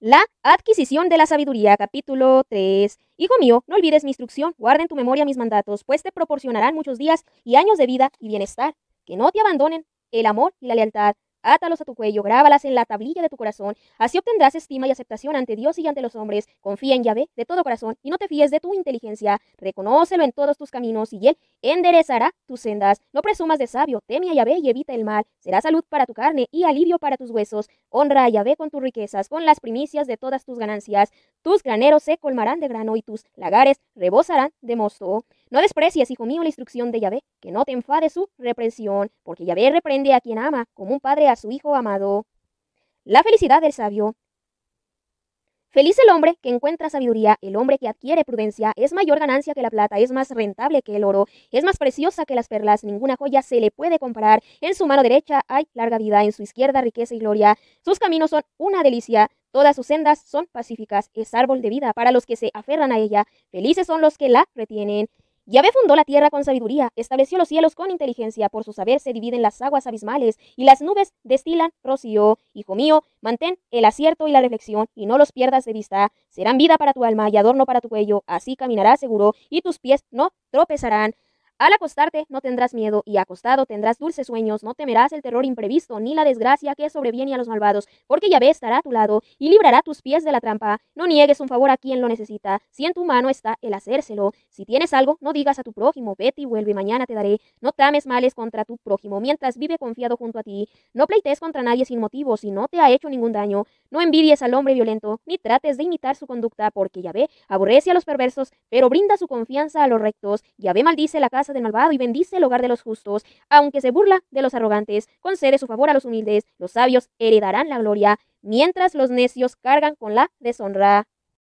La adquisición de la sabiduría, capítulo 3. Hijo mío, no olvides mi instrucción, guarda en tu memoria mis mandatos, pues te proporcionarán muchos días y años de vida y bienestar. Que no te abandonen el amor y la lealtad, átalos a tu cuello, grábalas en la tablilla de tu corazón, así obtendrás estima y aceptación ante Dios y ante los hombres. Confía en Yahvé de todo corazón y no te fíes de tu inteligencia, reconócelo en todos tus caminos y Él enderezará tus sendas. No presumas de sabio, teme a Yahvé y evita el mal, será salud para tu carne y alivio para tus huesos. Honra a Yahvé con tus riquezas, con las primicias de todas tus ganancias. Tus graneros se colmarán de grano y tus lagares rebosarán de mosto. No desprecies, hijo mío, la instrucción de Yahvé, que no te enfade su reprensión, porque Yahvé reprende a quien ama, como un padre a su hijo amado. La felicidad del sabio. Feliz el hombre que encuentra sabiduría, el hombre que adquiere prudencia, es mayor ganancia que la plata, es más rentable que el oro, es más preciosa que las perlas, ninguna joya se le puede comparar, en su mano derecha hay larga vida, en su izquierda riqueza y gloria, sus caminos son una delicia, todas sus sendas son pacíficas, es árbol de vida para los que se aferran a ella, felices son los que la retienen. Yahvé fundó la tierra con sabiduría, estableció los cielos con inteligencia, por su saber se dividen las aguas abismales, y las nubes destilan rocío. Hijo mío, mantén el acierto y la reflexión, y no los pierdas de vista. Serán vida para tu alma y adorno para tu cuello, así caminarás seguro, y tus pies no tropezarán. Al acostarte no tendrás miedo y acostado tendrás dulces sueños, no temerás el terror imprevisto ni la desgracia que sobreviene a los malvados, porque Yahvé estará a tu lado y librará tus pies de la trampa. No niegues un favor a quien lo necesita, si en tu mano está el hacérselo. Si tienes algo, no digas a tu prójimo, vete y vuelve, mañana te daré. No trames males contra tu prójimo, mientras vive confiado junto a ti. No pleites contra nadie sin motivo, si no te ha hecho ningún daño. No envidies al hombre violento, ni trates de imitar su conducta, porque Yahvé aborrece a los perversos, pero brinda su confianza a los rectos. Yahvé maldice la casa del malvado y bendice el hogar de los justos, aunque se burla de los arrogantes, concede su favor a los humildes, los sabios heredarán la gloria, mientras los necios cargan con la deshonra.